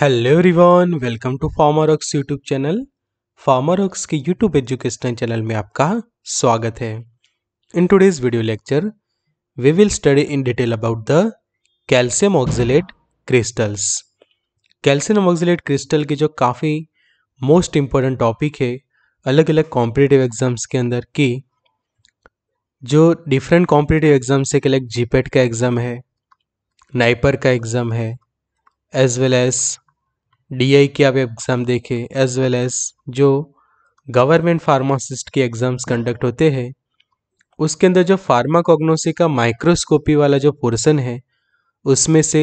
hello everyone welcome to Pharma Rocks YouTube channel Pharma Rocks के YouTube educational channel में आपका स्वागत है in today's video lecture we will study in detail about the calcium oxalate crystals calcium oxalate crystal की जो काफ़ी most important topic है अलग अलग कॉम्पिटेटिव एग्जाम्स के अंदर की जो डिफरेंट कॉम्पिटेटिव एग्जाम्स है लाइक जीपेट e का एग्ज़ाम है नाइपर का एग्ज़ाम है एज वेल एज़ डी के आप एग्ज़ाम देखें एज वेल एज जो गवर्नमेंट फार्मासिस्ट के एग्ज़ाम्स कंडक्ट होते हैं उसके अंदर जो फार्माकोग्नोसी का माइक्रोस्कोपी वाला जो पोर्सन है उसमें से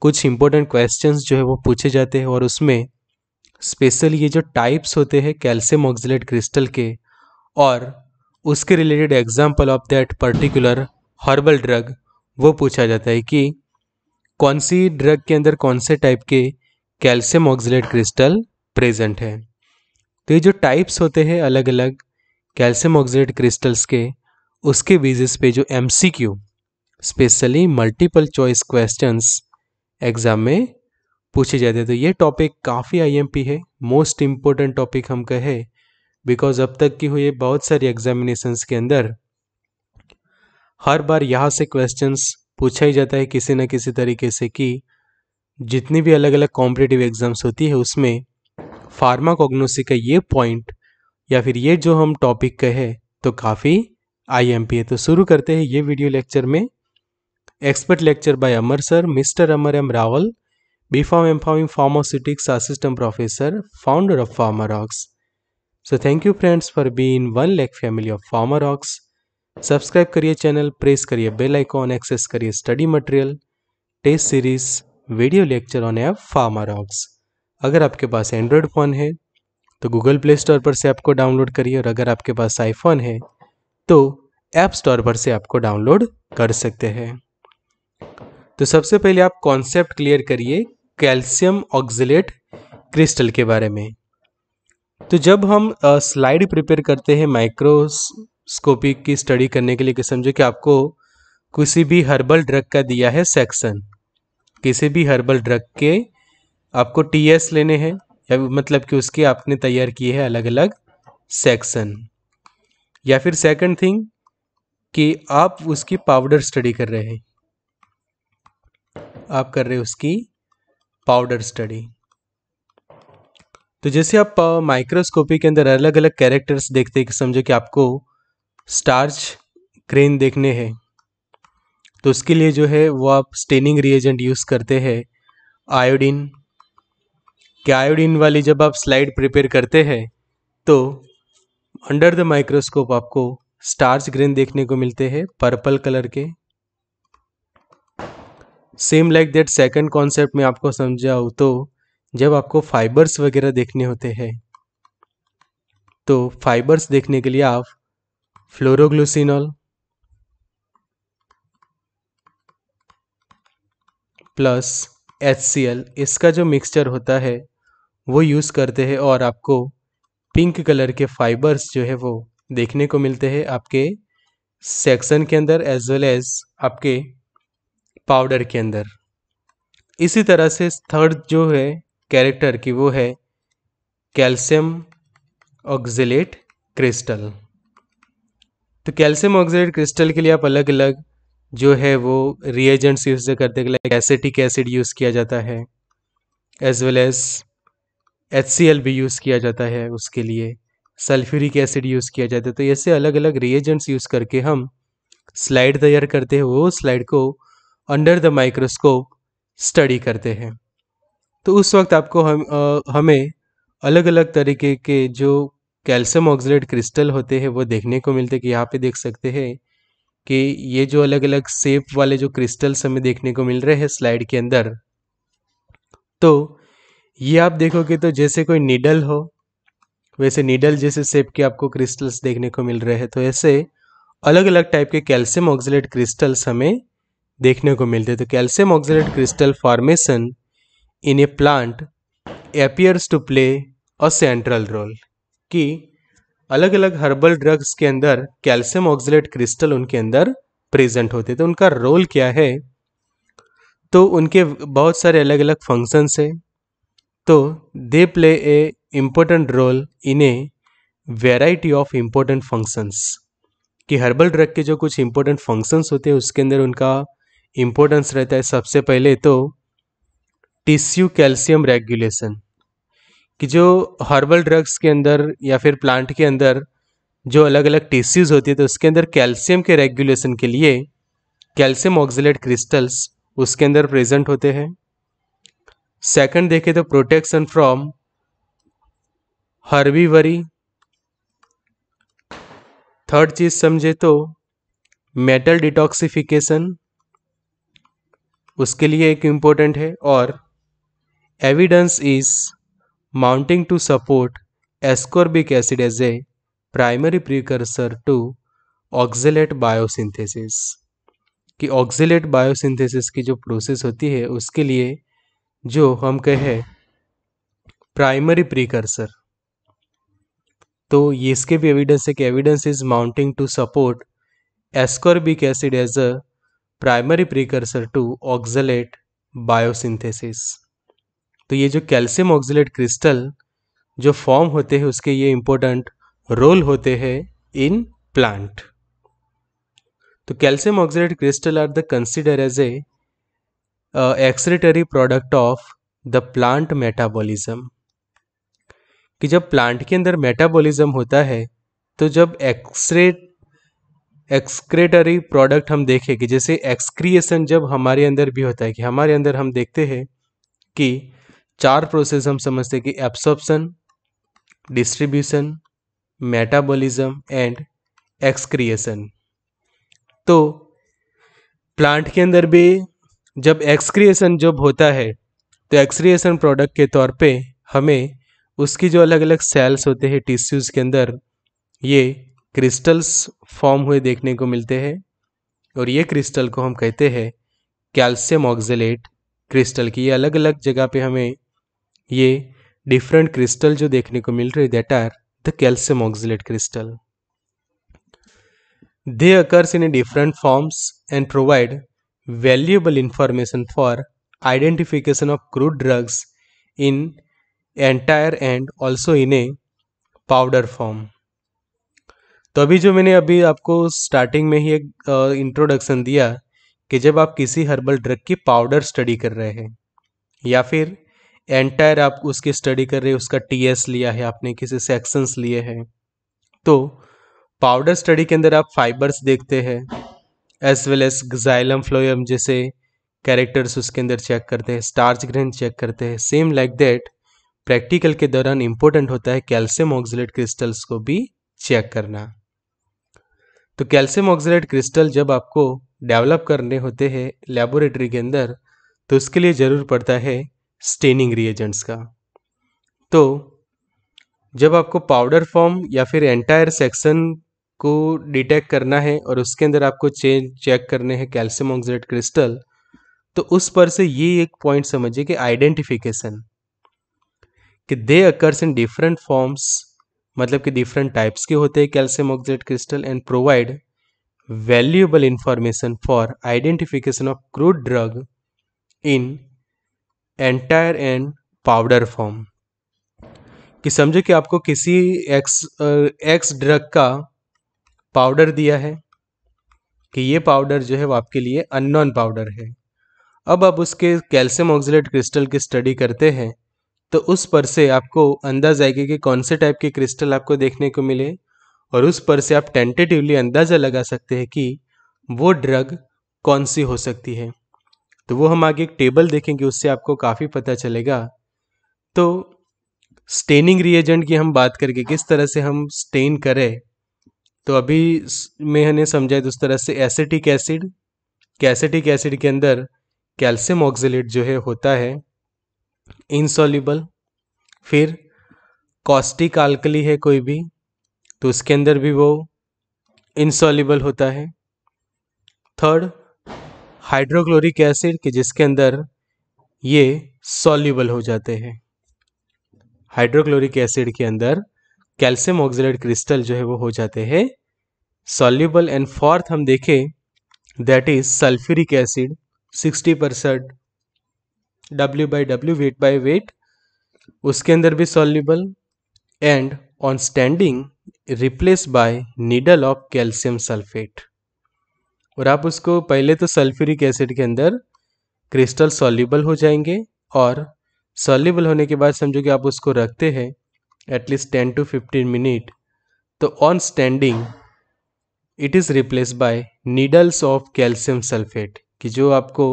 कुछ इंपॉर्टेंट क्वेश्चंस जो है वो पूछे जाते हैं और उसमें स्पेशल ये जो टाइप्स होते हैं कैल्शियम ऑक्जिलेट क्रिस्टल के और उसके related example of that particular herbal drug वो पूछा जाता है कि कौन सी ड्रग के अंदर कौन से टाइप के कैल्शियम ऑक्सीट क्रिस्टल प्रेजेंट है तो ये जो टाइप्स होते हैं अलग अलग कैल्शियम ऑक्सीट क्रिस्टल्स के उसके बेसिस पे जो एम specially multiple choice questions exam में पूछे जाते हैं तो ये टॉपिक काफ़ी आईएमपी है मोस्ट इम्पोर्टेंट टॉपिक हम कहे बिकॉज अब तक की हुई बहुत सारी एग्जामिनेशंस के अंदर हर बार यहाँ से क्वेश्चंस पूछा ही जाता है किसी न किसी तरीके से कि जितनी भी अलग अलग कॉम्पिटेटिव एग्ज़ाम्स होती है उसमें फार्माकोग्नोसी का ये पॉइंट या फिर ये जो हम टॉपिक कहे तो काफ़ी आई एम पी है तो शुरू करते हैं ये वीडियो लेक्चर में expert lecture by Amar sir mister Amar M Rawal B Pharm M Pharm in pharmaceutics assistant professor founder of Rocks so thank you friends for being one lakh family of Pharma Rocks subscribe करिए channel press करिए bell icon access करिए study material test series video lecture on app Pharma Rocks अगर आपके पास Android phone है तो Google play store पर से आपको डाउनलोड करिए और अगर आपके पास आईफोन है तो ऐप स्टोर पर से आपको डाउनलोड कर सकते हैं तो सबसे पहले आप कॉन्सेप्ट क्लियर करिए कैल्शियम ऑक्जिलेट क्रिस्टल के बारे में तो जब हम स्लाइड प्रिपेयर करते हैं माइक्रोस्कोपिक की स्टडी करने के लिए कि समझो कि आपको किसी भी हर्बल ड्रग का दिया है सेक्शन किसी भी हर्बल ड्रग के आपको टीएस लेने हैं या मतलब कि उसके आपने तैयार किए हैं अलग अलग सेक्शन या फिर सेकंड थिंग कि आप उसकी पाउडर स्टडी कर रहे हैं आप कर रहे हैं उसकी पाउडर स्टडी तो जैसे आप माइक्रोस्कोपी के अंदर अलग अलग कैरेक्टर्स देखते हैं समझो कि आपको स्टार्च ग्रेन देखने हैं तो उसके लिए जो है वो आप स्टेनिंग रिएजेंट यूज़ करते हैं आयोडीन कि आयोडीन वाली जब आप स्लाइड प्रिपेयर करते हैं तो अंडर द माइक्रोस्कोप आपको स्टार्च ग्रेन देखने को मिलते हैं पर्पल कलर के same like that second concept में आपको समझाऊँ तो जब आपको फाइबर्स वगैरह देखने होते हैं तो फाइबर्स देखने के लिए आप फ्लोरोग्लूसिनॉल प्लस एच इसका जो मिक्सचर होता है वो यूज़ करते हैं और आपको पिंक कलर के फाइबर्स जो है वो देखने को मिलते हैं आपके सेक्शन के अंदर एज वेल एज आपके पाउडर के अंदर इसी तरह से थर्ड जो है कैरेक्टर की वो है कैल्शियम ऑक्जिलेट क्रिस्टल तो कैल्शियम ऑक्जिलेट क्रिस्टल के लिए आप अलग अलग जो है वो रिएजेंट्स यूज करते हैं लाइक एसिटिक एसिड यूज़ किया जाता है as well as H C L भी यूज़ किया जाता है उसके लिए सल्फ्यूरिक एसिड यूज़ किया जाता है तो ऐसे अलग अलग रिएजेंट्स यूज़ करके हम स्लाइड तैयार करते हैं वो स्लाइड को अंडर द माइक्रोस्कोप स्टडी करते हैं तो उस वक्त आपको हम आ, हमें अलग अलग तरीके के जो कैल्शियम ऑक्सीडेट क्रिस्टल होते हैं वो देखने को मिलते हैं कि यहाँ पे देख सकते हैं कि ये जो अलग अलग सेप वाले जो क्रिस्टल्स हमें देखने को मिल रहे हैं स्लाइड के अंदर तो ये आप देखोगे तो जैसे कोई नीडल हो वैसे नीडल जैसे सेप के आपको क्रिस्टल्स देखने को मिल रहे हैं तो ऐसे अलग अलग टाइप के कैल्शियम ऑक्सीलेट क्रिस्टल्स हमें देखने को मिलते हैं तो calcium oxalate crystal formation in a plant appears to play a central role कि अलग अलग हर्बल ड्रग्स के अंदर कैल्शियम ऑक्सलेट क्रिस्टल उनके अंदर प्रेजेंट होते तो उनका रोल क्या है तो उनके बहुत सारे अलग अलग फंक्शंस है तो they play a important role in a variety of important functions कि हर्बल ड्रग के जो कुछ इम्पोर्टेंट फंक्शंस होते हैं उसके अंदर उनका इम्पोर्टेंस रहता है सबसे पहले तो टिश्यू कैल्शियम रेगुलेशन कि जो हर्बल ड्रग्स के अंदर या फिर प्लांट के अंदर जो अलग अलग टिश्यूज होती है तो उसके अंदर कैल्शियम के रेगुलेशन के लिए कैल्शियम ऑक्जिलेट क्रिस्टल्स उसके अंदर प्रेजेंट होते हैं सेकंड देखें तो प्रोटेक्शन फ्रॉम हर्बीवरी थर्ड चीज समझे तो मेटल डिटॉक्सिफिकेशन उसके लिए एक इम्पोर्टेंट है और evidence is mounting to support ascorbic acid as a primary precursor to oxalate biosynthesis कि ऑक्जिलेट बायोसिंथेसिस की जो प्रोसेस होती है उसके लिए जो हम कहे प्राइमरी प्रीकर्सर तो ये इसके भी एविडेंस है कि evidence is mounting to support ascorbic acid as a primary precursor to oxalate biosynthesis तो ये जो कैल्शियम ऑक्जिलेट क्रिस्टल जो फॉर्म होते हैं उसके ये इम्पोर्टेंट रोल होते हैं इन प्लांट तो calcium oxalate crystal are the consider as a excretory product of the plant metabolism कि जब प्लांट के अंदर मेटाबॉलिज्म होता है तो जब एक्सरेट एक्सक्रेटरी प्रोडक्ट हम देखें कि जैसे एक्सक्रिएशन जब हमारे अंदर भी होता है कि हमारे अंदर हम देखते हैं कि चार प्रोसेस हम समझते हैं कि absorption distribution metabolism and excretion तो प्लांट के अंदर भी जब एक्सक्रिएशन जब होता है तो एक्सक्रिएशन प्रोडक्ट के तौर पे हमें उसकी जो अलग अलग सेल्स होते हैं टिश्यूज़ के अंदर ये क्रिस्टल्स फॉर्म हुए देखने को मिलते हैं और ये क्रिस्टल को हम कहते हैं कैल्शियम ऑक्जेलेट क्रिस्टल की ये अलग अलग जगह पे हमें ये डिफरेंट क्रिस्टल जो देखने को मिल रहे that are the calcium oxalate crystal they occurs in different forms and provide valuable information for identification of crude drugs in entire and also in a powder form तो अभी जो मैंने अभी आपको स्टार्टिंग में ही एक इंट्रोडक्शन दिया कि जब आप किसी हर्बल ड्रग की पाउडर स्टडी कर रहे हैं या फिर एंटायर आप उसकी स्टडी कर रहे हो उसका एस लिया है आपने किसी सेक्शंस लिए हैं तो पाउडर स्टडी के अंदर आप फाइबर्स देखते हैं as well as xylem phloem जैसे कैरेक्टर्स उसके अंदर चेक करते हैं स्टार्च ग्रेन चेक करते हैं सेम लाइक दैट प्रैक्टिकल के दौरान इंपॉर्टेंट होता है कैल्शियम ऑक्सीलेट क्रिस्टल्स को भी चेक करना तो कैल्शियम ऑक्सीलेट क्रिस्टल जब आपको डेवलप करने होते हैं लेबोरेटरी के अंदर तो उसके लिए ज़रूर पड़ता है स्टेनिंग रिएजेंट्स का तो जब आपको पाउडर फॉर्म या फिर एंटायर सेक्शन को डिटेक्ट करना है और उसके अंदर आपको चेंज चेक करने हैं कैल्शियम ऑक्साइड क्रिस्टल तो उस पर से ये एक पॉइंट समझिए कि आइडेंटिफिकेशन कि they occurs in different forms मतलब कि डिफरेंट टाइप्स के होते हैं calcium oxide crystal and provide valuable information for identification of crude drug in entire and powder form कि समझो कि आपको किसी एक्स एक्स ड्रग का पाउडर दिया है कि ये पाउडर जो है वो आपके लिए अननोन पाउडर है अब आप उसके कैल्शियम ऑक्सीलेट क्रिस्टल की स्टडी करते हैं तो उस पर से आपको अंदाज आएगा कि कौन से टाइप के क्रिस्टल आपको देखने को मिले और उस पर से आप टेंटेटिवली अंदाज़ा लगा सकते हैं कि वो ड्रग कौन सी हो सकती है तो वो हम आगे एक टेबल देखेंगे उससे आपको काफ़ी पता चलेगा तो स्टेनिंग रिएजेंट की हम बात करके किस तरह से हम स्टेन करें तो अभी मैंने समझा तो उस तरह से एसिटिक एसिड कैसेटिक एसिड के अंदर कैल्शियम ऑक्जिलेट जो है होता है इनसॉल्यूबल फिर कॉस्टिक आलकली है कोई भी तो उसके अंदर भी वो इनसॉल्यूबल होता है थर्ड हाइड्रोक्लोरिक एसिड के जिसके अंदर ये सॉल्यूबल हो जाते हैं हाइड्रोक्लोरिक एसिड के अंदर कैल्शियम ऑक्सीडेट क्रिस्टल जो है वो हो जाते हैं सॉल्यूबल एंड फोर्थ हम देखें that is sulphuric acid 60 percent W by W weight by weight उसके अंदर भी soluble and on standing replace by needle of calcium sulphate और आप उसको पहले तो सल्फ्यूरिक एसिड के अंदर क्रिस्टल सॉल्यूबल हो जाएंगे और सॉल्यूबल होने के बाद समझो कि आप उसको रखते हैं at least ten to fifteen minute तो on standing it is replace by needles of calcium sulphate कि जो आपको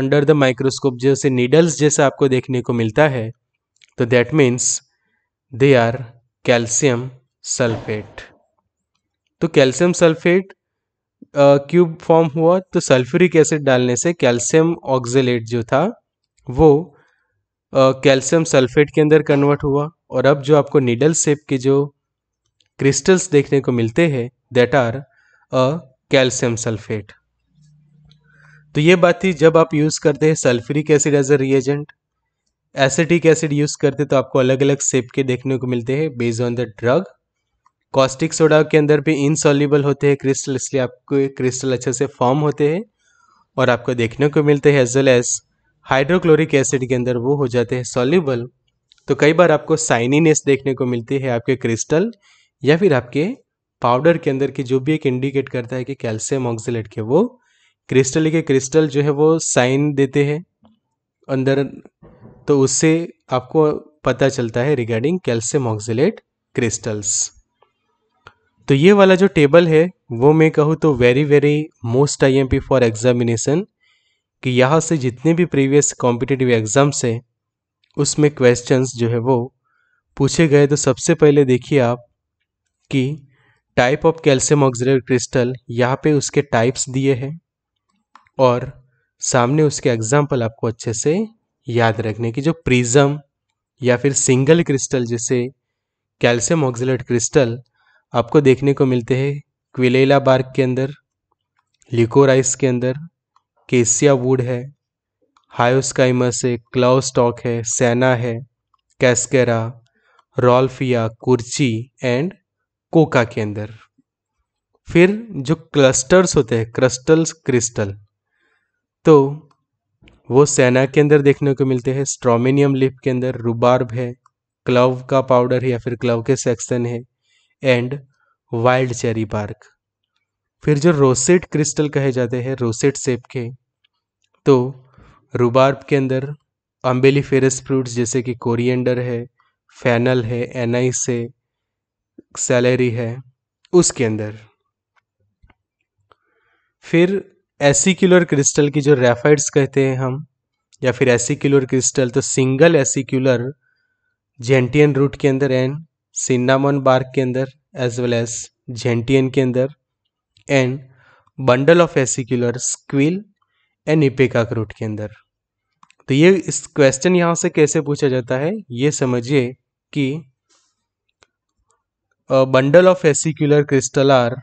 अंडर द माइक्रोस्कोप जैसे नीडल्स जैसे आपको देखने को मिलता है तो that means they are calcium sulphate तो कैल्शियम सल्फेट क्यूब फॉर्म हुआ तो सल्फ्यूरिक एसिड डालने से कैल्शियम ऑक्जेलेट जो था वो कैल्शियम सल्फेट के अंदर कन्वर्ट हुआ और अब जो आपको नीडल शेप के जो क्रिस्टल्स देखने को मिलते हैं that are a calcium sulphate तो ये बात थी जब आप यूज़ करते हैं sulphuric acid as a reagent acetic acid use करते तो आपको अलग अलग शेप के देखने को मिलते हैं based on the drug caustic soda के अंदर भी इनसॉल्यूबल होते हैं क्रिस्टल इसलिए आपको क्रिस्टल अच्छे से फॉर्म होते हैं और आपको देखने को मिलते हैं as well as hydrochloric acid के अंदर वो हो जाते हैं सॉल्यूबल तो कई बार आपको साइनिनेस देखने को मिलती है आपके क्रिस्टल या फिर आपके पाउडर के अंदर की जो भी एक इंडिकेट करता है कि कैल्शियम ऑक्सीलेट के वो क्रिस्टल के क्रिस्टल जो है वो साइन देते हैं अंदर तो उससे आपको पता चलता है रिगार्डिंग कैल्शियम ऑक्सीलेट क्रिस्टल्स तो ये वाला जो टेबल है वो मैं कहूँ तो very very most I M P for examination कि यहाँ से जितने भी प्रीवियस कॉम्पिटिटिव एग्ज़ाम्स हैं उसमें क्वेश्चंस जो है वो पूछे गए तो सबसे पहले देखिए आप कि type of calcium oxalate crystal यहाँ पे उसके टाइप्स दिए हैं और सामने उसके एग्जाम्पल आपको अच्छे से याद रखने की जो प्रिज्म या फिर सिंगल क्रिस्टल जैसे कैल्शियम ऑक्सीडेट क्रिस्टल आपको देखने को मिलते हैं क्विलेला बार्क के अंदर लिकोराइस के अंदर केसिया वुड है हायोस्काइमस है स्टॉक है सेना है cascara rauwolfia kurchi and coca के अंदर फिर जो क्लस्टर्स होते हैं क्रस्टल्स क्रिस्टल तो वो सेना के अंदर देखने को मिलते हैं स्ट्रोमिनियम लिप के अंदर रुबार्ब है क्लव का पाउडर है या फिर क्लव के सेक्शन है एंड वाइल्ड चेरी पार्क फिर जो रोसेट क्रिस्टल कहे जाते हैं रोसेट सेप के तो रुबार्ब के अंदर अम्बेली फेरस फ्रूट्स जैसे कि कोरिएंडर है फैनल है एनाइस है सैलरी है उसके अंदर फिर एसिक्यूलर क्रिस्टल की जो रेफाइड्स कहते हैं हम या फिर एसिक्यूलर क्रिस्टल तो सिंगल एसिक्यूलर जेंटियन रूट के अंदर एंड सिन्नामन बार्क के अंदर एज वेल एज जेंटियन के अंदर and bundle of acicular squill and ipecac root के अंदर तो ये इस क्वेश्चन यहाँ से कैसे पूछा जाता है ये समझिए कि bundle of acicular crystal are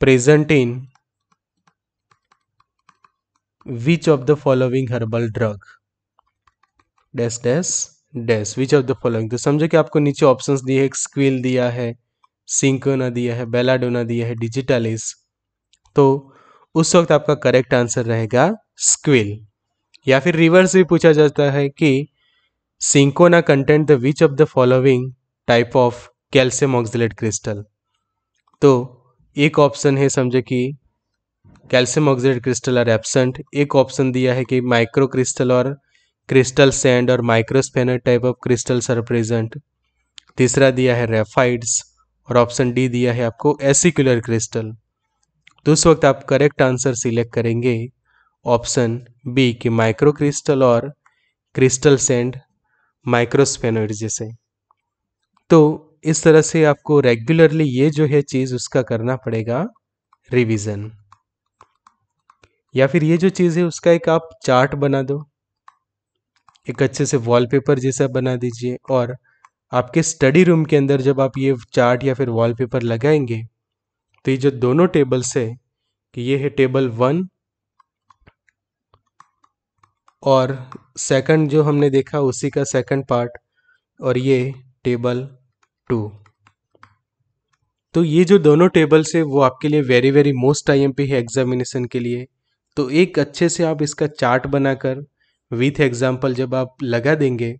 present in which of the following herbal drug dash dash dash which of the following तो समझो कि आपको नीचे ऑप्शंस दिए हैं स्क्विल दिया है सिंकोना दिया है बेलाडोना दिया है डिजिटलिस तो उस वक्त आपका करेक्ट आंसर रहेगा स्क्विल या फिर रिवर्स भी पूछा जाता है कि cinchona content the which of the following type of calcium oxalate crystal तो एक ऑप्शन है समझे कि calcium oxalate crystal are absent एक ऑप्शन दिया है कि माइक्रो क्रिस्टल और क्रिस्टल सैंड और microsphenoid type of crystals are present तीसरा दिया है रेफाइड्स और ऑप्शन डी दिया है आपको एसिकुलर क्रिस्टल तो उस वक्त आप करेक्ट आंसर सिलेक्ट करेंगे ऑप्शन बी कि माइक्रो क्रिस्टल और क्रिस्टल सैंड माइक्रोस्पेनोइड जैसे तो इस तरह से आपको रेगुलरली ये जो है चीज़ उसका करना पड़ेगा रिवीजन या फिर ये जो चीज़ है उसका एक आप चार्ट बना दो एक अच्छे से वॉलपेपर जैसा बना दीजिए और आपके स्टडी रूम के अंदर जब आप ये चार्ट या फिर वॉलपेपर लगाएंगे तो ये जो दोनों टेबल्स है कि ये है टेबल वन और सेकंड जो हमने देखा उसी का सेकंड पार्ट और ये टेबल टू तो ये जो दोनों टेबल्स है वो आपके लिए वेरी वेरी मोस्ट पे है एग्जामिनेशन के लिए तो एक अच्छे से आप इसका चार्ट बनाकर विथ एग्जाम्पल जब आप लगा देंगे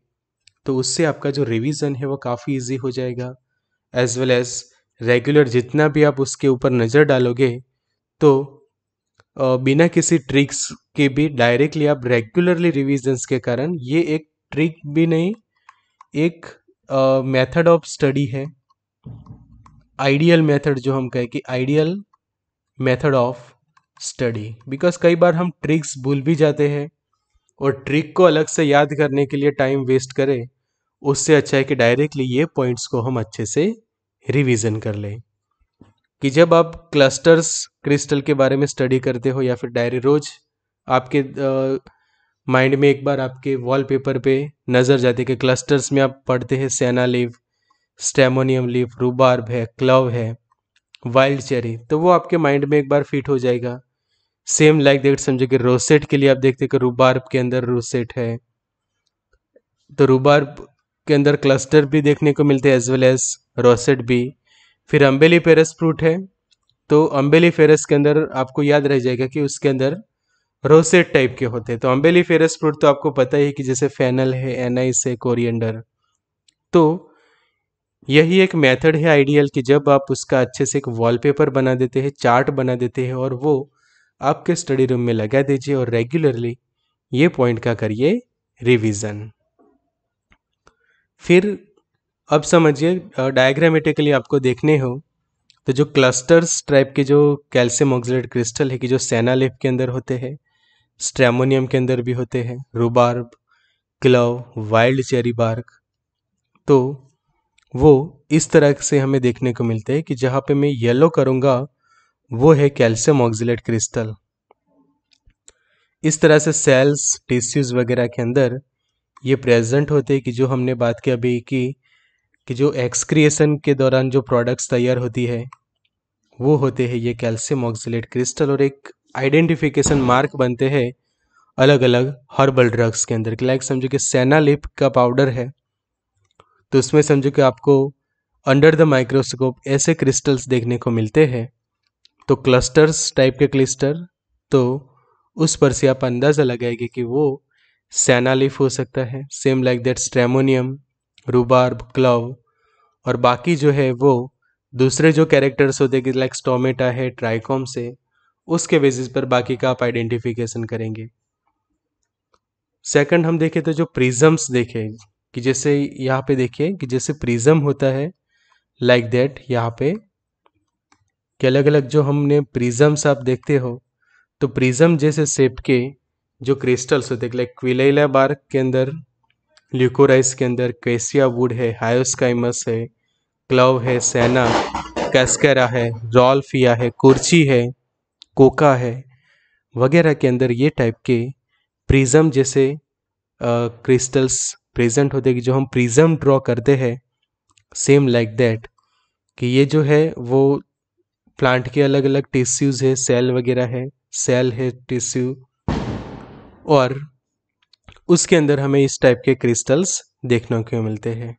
तो उससे आपका जो रिवीजन है वो काफ़ी इजी हो जाएगा एज वेल एज रेगुलर जितना भी आप उसके ऊपर नज़र डालोगे तो बिना किसी ट्रिक्स के भी डायरेक्टली आप रेगुलरली रिविजन्स के कारण ये एक ट्रिक भी नहीं एक मेथड ऑफ स्टडी है आइडियल मेथड जो हम कहें कि ideal method of study because कई बार हम ट्रिक्स भूल भी जाते हैं और ट्रिक को अलग से याद करने के लिए टाइम वेस्ट करें उससे अच्छा है कि डायरेक्टली ये पॉइंट्स को हम अच्छे से रिवीजन कर लें कि जब आप क्लस्टर्स क्रिस्टल के बारे में स्टडी करते हो या फिर डायरी रोज आपके माइंड में एक बार आपके वॉलपेपर पे नज़र जाते कि क्लस्टर्स में आप पढ़ते हैं सेना लीव स्टेमोनियम लिव रूबार्ब है क्लव है वाइल्ड चेरी तो वो आपके माइंड में एक बार फिट हो जाएगा सेम लाइक देख समझो कि रोसेट के लिए आप देखते कि रूबार्ब के अंदर रोसेट है तो रूबार्ब के अंदर क्लस्टर भी देखने को मिलते हैं एज वेल एज रोसेट भी फिर अम्बेली फेरस फ्रूट है तो अम्बेली फेरस के अंदर आपको याद रह जाएगा कि उसके अंदर रोसेट टाइप के होते हैं तो अम्बेली फेरस फ्रूट तो आपको पता ही कि जैसे फेनल है एनाइस है कोरिएंडर तो यही एक मेथड है आइडियल कि जब आप उसका अच्छे से एक वॉलपेपर बना देते हैं चार्ट बना देते हैं और वो आपके स्टडी रूम में लगा दीजिए और रेगुलरली ये पॉइंट का करिए रिवीजन फिर अब समझिए डायग्रामेटिकली आपको देखने हो तो जो क्लस्टर्स टाइप के जो कैल्शियम ऑक्सीड क्रिस्टल है कि जो सेनालिफ के अंदर होते हैं स्ट्रेमोनियम के अंदर भी होते हैं rhubarb clove wild cherry bark तो वो इस तरह से हमें देखने को मिलते हैं कि जहाँ पे मैं येलो करूँगा वो है कैल्शियम ऑक्जिलेट क्रिस्टल इस तरह से सेल्स टिश्यूज वगैरह के अंदर ये प्रेजेंट होते हैं कि जो हमने बात की अभी की कि जो एक्सक्रिएशन के दौरान जो प्रोडक्ट्स तैयार होती है वो होते हैं ये कैल्शियम ऑक्जिलेट क्रिस्टल और एक आइडेंटिफिकेशन मार्क बनते हैं अलग अलग हर्बल ड्रग्स के अंदर लाइक समझो कि सेना लिप का पाउडर है तो उसमें समझो कि आपको अंडर द माइक्रोस्कोप ऐसे क्रिस्टल्स देखने को मिलते हैं तो क्लस्टर्स टाइप के क्लस्टर तो उस पर से आप अंदाज़ा लगाएंगे कि वो सैनालिफ हो सकता है same like that stramonium rhubarb clove और बाकी जो है वो दूसरे जो कैरेक्टर्स होते हैं लाइक स्टोमेटा है ट्राइकॉम से उसके बेसिस पर बाकी का आप आइडेंटिफिकेशन करेंगे सेकंड हम देखें तो जो प्रिजम्स देखें कि जैसे यहाँ पे देखिए कि जैसे प्रिज्म होता है लाइक like दैट यहाँ पे कि अलग अलग जो हमने प्रिजम्स आप देखते हो तो प्रिज्म जैसे शेप के जो क्रिस्टल्स होते लाइक क्विलेला बार्क के अंदर ल्यूकोराइस के अंदर कैसिया वुड है हायोस्काइमस है क्लव है सेना कैस्केरा है रॉल्फिया है कुर्ची है कोका है वगैरह के अंदर ये टाइप के प्रिज्म जैसे क्रिस्टल्स प्रेजेंट होते कि जो हम प्रिज्म ड्रॉ करते हैं सेम लाइक दैट कि ये जो है वो प्लांट के अलग अलग टिश्यूज है सेल वगैरह है सेल है टिश्यू और उसके अंदर हमें इस टाइप के क्रिस्टल्स देखने को मिलते हैं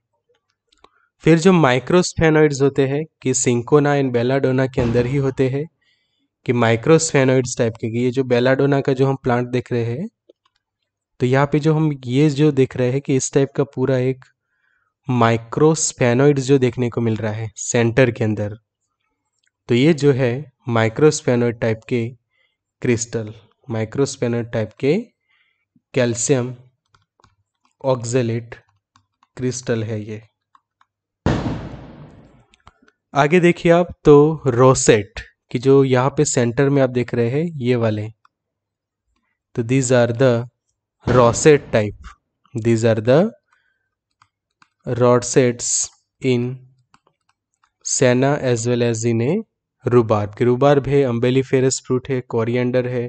फिर जो माइक्रोस्फेनोइड्स होते हैं कि सिंकोना एंड बेलाडोना के अंदर ही होते हैं कि माइक्रोस्फेनोइड्स टाइप के ये जो बेलाडोना का जो हम प्लांट देख रहे हैं तो यहाँ पे जो हम ये जो देख रहे हैं कि इस टाइप का पूरा एक माइक्रोस्फेनोइड्स जो देखने को मिल रहा है सेंटर के अंदर तो ये जो है माइक्रोस्पेनोइड टाइप के क्रिस्टल माइक्रोस्पेनोइड टाइप के कैल्शियम ऑक्जेलेट क्रिस्टल है ये आगे देखिए आप तो रोसेट कि जो यहाँ पे सेंटर में आप देख रहे हैं ये वाले तो these are the rosette type these are the rosettes in senna as well as in a के रूबार्ब है अम्बेली फेरस फ्रूट है कोरिएंडर है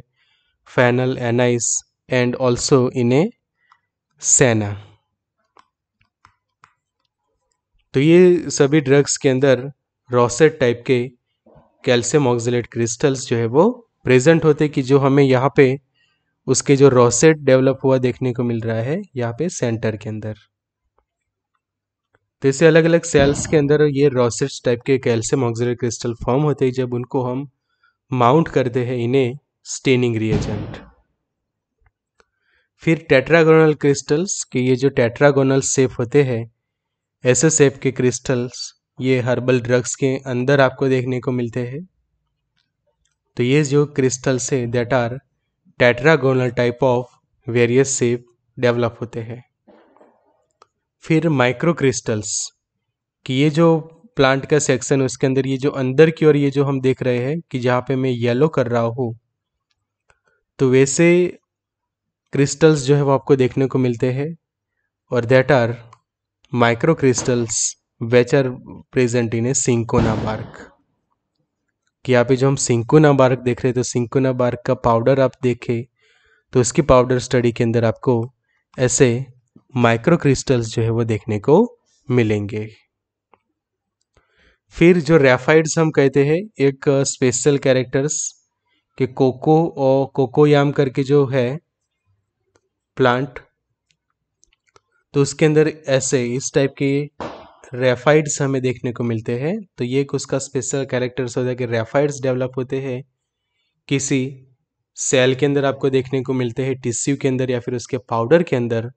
fennel anise and also in a senna तो ये सभी ड्रग्स के अंदर रॉसेट टाइप के कैल्शियम ऑक्सीलेट क्रिस्टल्स जो है वो प्रेजेंट होते कि जो हमें यहाँ पे उसके जो रॉसेट डेवलप हुआ देखने को मिल रहा है यहाँ पे सेंटर के अंदर तो इसे अलग अलग सेल्स के अंदर ये रॉसेट्स टाइप के कैल्शियम ऑक्सीजन क्रिस्टल फॉर्म होते हैं जब उनको हम माउंट करते हैं इन्हें स्टेनिंग रिएजेंट फिर टेट्रागोनल क्रिस्टल्स के ये जो टेट्रागोनल सेफ होते हैं ऐसे सेफ के क्रिस्टल्स ये हर्बल ड्रग्स के अंदर आपको देखने को मिलते हैं तो ये जो क्रिस्टल्स है that are tetragonal type of various shape develop होते हैं फिर माइक्रोक्रिस्टल्स कि ये जो प्लांट का सेक्शन है उसके अंदर ये जो अंदर की ओर ये जो हम देख रहे हैं कि जहाँ पे मैं येलो कर रहा हूँ तो वैसे क्रिस्टल्स जो है वो आपको देखने को मिलते हैं और that are micro crystals which are present in a cinchona bark कि यहाँ पे जो हम सिंकोना बार्क देख रहे हैं तो सिंकोना बार्क का पाउडर आप देखें तो उसकी पाउडर स्टडी के अंदर आपको ऐसे माइक्रोक्रिस्टल्स जो है वो देखने को मिलेंगे फिर जो रेफाइड्स हम कहते हैं एक स्पेशल uh, कैरेक्टर्स के कोको और कोकोयाम करके जो है प्लांट तो उसके अंदर ऐसे इस टाइप के रेफाइड्स हमें देखने को मिलते हैं तो ये एक उसका स्पेशल कैरेक्टर्स होता है कि रेफाइड्स डेवलप होते हैं किसी सेल के अंदर आपको देखने को मिलते हैं टिश्यू के अंदर या फिर उसके पाउडर के अंदर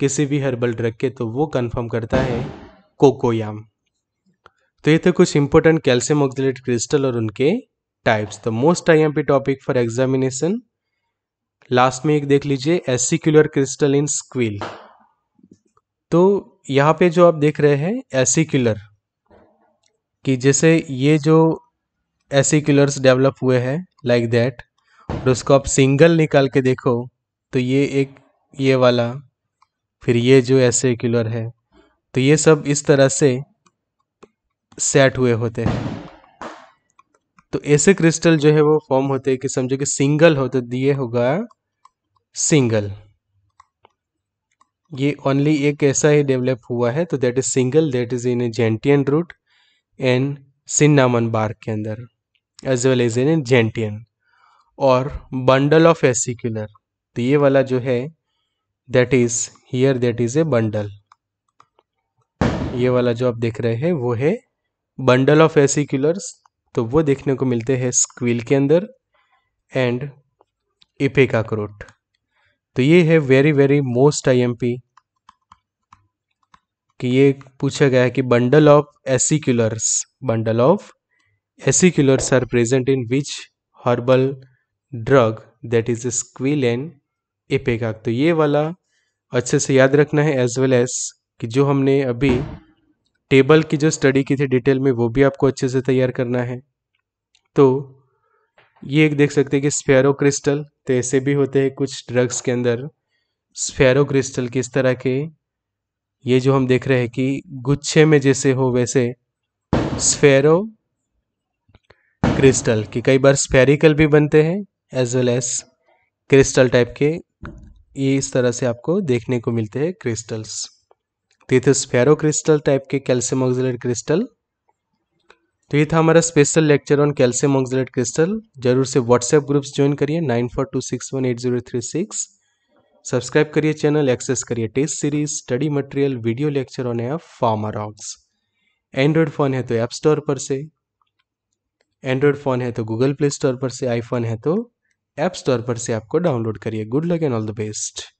किसी भी हर्बल ड्रग के तो वो कंफर्म करता है कोकोयाम तो ये थे कुछ इंपॉर्टेंट कैल्शियम ऑक्सीलेट क्रिस्टल और उनके types the most I M P topic for examination last में एक देख लीजिए एसिक्यूलर क्रिस्टल इन स्क्विल तो यहाँ पे जो आप देख रहे हैं एसिक्यूलर कि जैसे ये जो एसिक्यूलर्स डेवलप हुए हैं लाइक दैट और उसको आप सिंगल निकाल के देखो तो ये एक ये वाला फिर ये जो है सेक्युलर है तो ये सब इस तरह से सेट हुए होते हैं तो ऐसे क्रिस्टल जो है वो फॉर्म होते हैं कि समझो कि सिंगल हो तो दिए होगा सिंगल ये ओनली एक ऐसा ही डेवलप हुआ है तो that is single that is in a gentian root and cinnamon bark के अंदर as well as in a gentian और बंडल ऑफ एसिकुलर तो ये वाला जो है that is here that is a bundle ये वाला जो आप देख रहे हैं वो है बंडल ऑफ एसिक्यूलर्स तो वो देखने को मिलते हैं स्क्विल के अंदर एंड इपेका क्रोट तो ये है वेरी वेरी मोस्ट आईएमपी कि ये पूछा गया है कि bundle of aciculars bundle of aciculars are present in which herbal drug that is squill and ipecac तो ये वाला अच्छे से याद रखना है एज वेल एज कि जो हमने अभी टेबल की जो स्टडी की थी डिटेल में वो भी आपको अच्छे से तैयार करना है तो ये एक देख सकते हैं कि स्पेरो क्रिस्टल तो ऐसे भी होते हैं कुछ ड्रग्स के अंदर स्फेरो क्रिस्टल किस तरह के ये जो हम देख रहे हैं कि गुच्छे में जैसे हो वैसे स्फेरो क्रिस्टल कि कई बार स्पेरिकल भी बनते हैं as well as crystal type के ये इस तरह से आपको देखने को मिलते हैं क्रिस्टल्स तो ये थे स्फेरो क्रिस्टल टाइप के कैल्शियम ऑक्सीलेट क्रिस्टल तो ये था हमारा special lecture on calcium oxalate crystal जरूर से व्हाट्सएप ग्रुप्स ज्वाइन करिए nine four two six one eight zero three six subscribe करिए चैनल एक्सेस करिए test series study material video lecture on app फार्मर ऑक्स एंड्रॉयड फ़ोन है तो app store पर से एंड्रॉयड फ़ोन है तो गूगल प्ले स्टोर पर से आईफोन है तो ऐप स्टोर पर से आपको डाउनलोड करिए good luck and all the best